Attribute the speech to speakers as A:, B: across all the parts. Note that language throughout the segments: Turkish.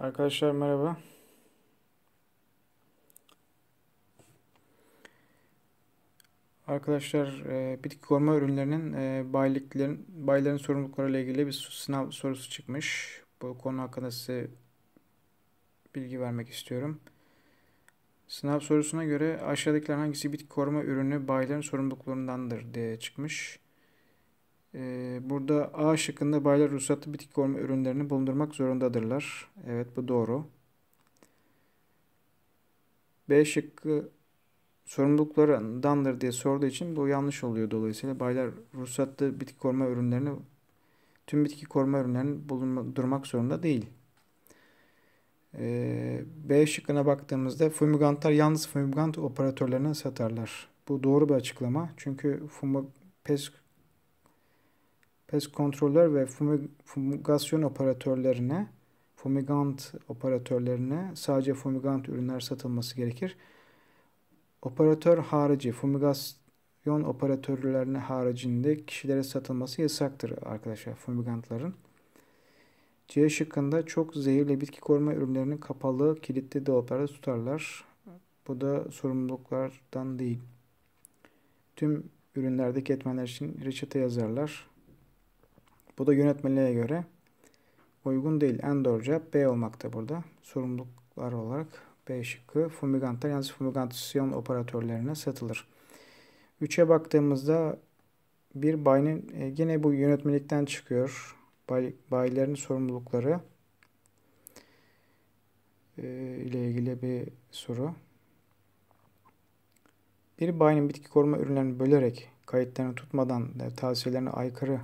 A: Arkadaşlar merhaba. Arkadaşlar e, bitki koruma ürünlerinin e, bayiliklerin, bayilerin sorumlulukları ile ilgili bir sınav sorusu çıkmış. Bu konu hakkında size bilgi vermek istiyorum. Sınav sorusuna göre aşağıdakilerden hangisi bitki koruma ürünü bayilerin sorumluluklarındandır diye çıkmış. Ee, burada A şıkkında baylar ruhsatlı bitki koruma ürünlerini bulundurmak zorundadırlar. Evet bu doğru. B şıkkı sorumluluklarındandır diye sorduğu için bu yanlış oluyor dolayısıyla. Baylar ruhsatlı bitki koruma ürünlerini tüm bitki koruma ürünlerini bulundurmak zorunda değil. Ee, B şıkkına baktığımızda fumigantlar yalnız fumigant operatörlerine satarlar. Bu doğru bir açıklama. Çünkü fumigant pest kontroller ve fumigasyon operatörlerine fumigant operatörlerine sadece fumigant ürünler satılması gerekir. Operatör harici fumigasyon operatörlerine haricinde kişilere satılması yasaktır arkadaşlar fumigantların. C şıkkında çok zehirli bitki koruma ürünlerini kapalı kilitli dolaplarda tutarlar. Bu da sorumluluklardan değil. Tüm ürünlerdeki etmenler için reçete yazarlar. Bu da yönetmeliğe göre uygun değil. En doğru cevap B olmakta burada. Sorumluluklar olarak B şıkkı fumigantlar yani fumigantasyon operatörlerine satılır. 3'e baktığımızda bir bayinin e, yine bu yönetmelikten çıkıyor. Bay, bayilerin sorumlulukları e, ile ilgili bir soru. Bir bayinin bitki koruma ürünlerini bölerek kayıtlarını tutmadan e, tavsiyelerine aykırı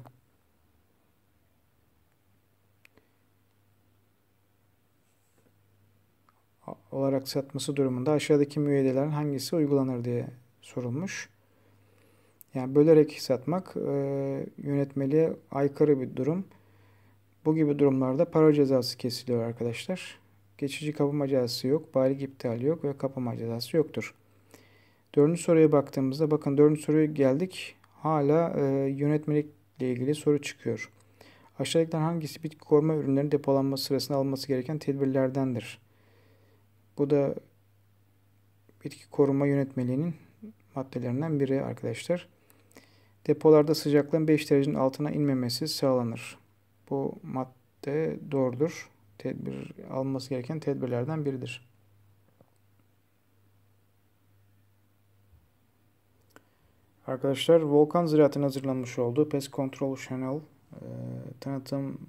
A: olarak satması durumunda aşağıdaki müeyyidelerin hangisi uygulanır diye sorulmuş. Yani bölerek satmak e, yönetmeliğe aykırı bir durum. Bu gibi durumlarda para cezası kesiliyor arkadaşlar. Geçici kapama cezası yok, bari iptal yok ve kapama cezası yoktur. Dördüncü soruya baktığımızda bakın dördüncü soruya geldik. Hala e, yönetmelikle ilgili soru çıkıyor. Aşağıdakilerden hangisi bitki koruma ürünlerinin depolanması sırasında alınması gereken tedbirlerdendir? Bu da bitki koruma yönetmeliğinin maddelerinden biri arkadaşlar. Depolarda sıcaklığın 5 derecenin altına inmemesi sağlanır. Bu madde doğrudur. Tedbir alması gereken tedbirlerden biridir. Arkadaşlar Volkan Ziraat'ın hazırlanmış olduğu Pest Control Channel e, tanıtım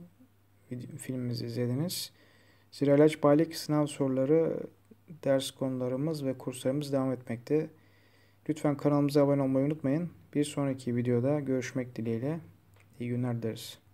A: filmimizi izlediniz. Ziralaç Baylik sınav soruları ders konularımız ve kurslarımız devam etmekte. Lütfen kanalımıza abone olmayı unutmayın. Bir sonraki videoda görüşmek dileğiyle. İyi günler deriz.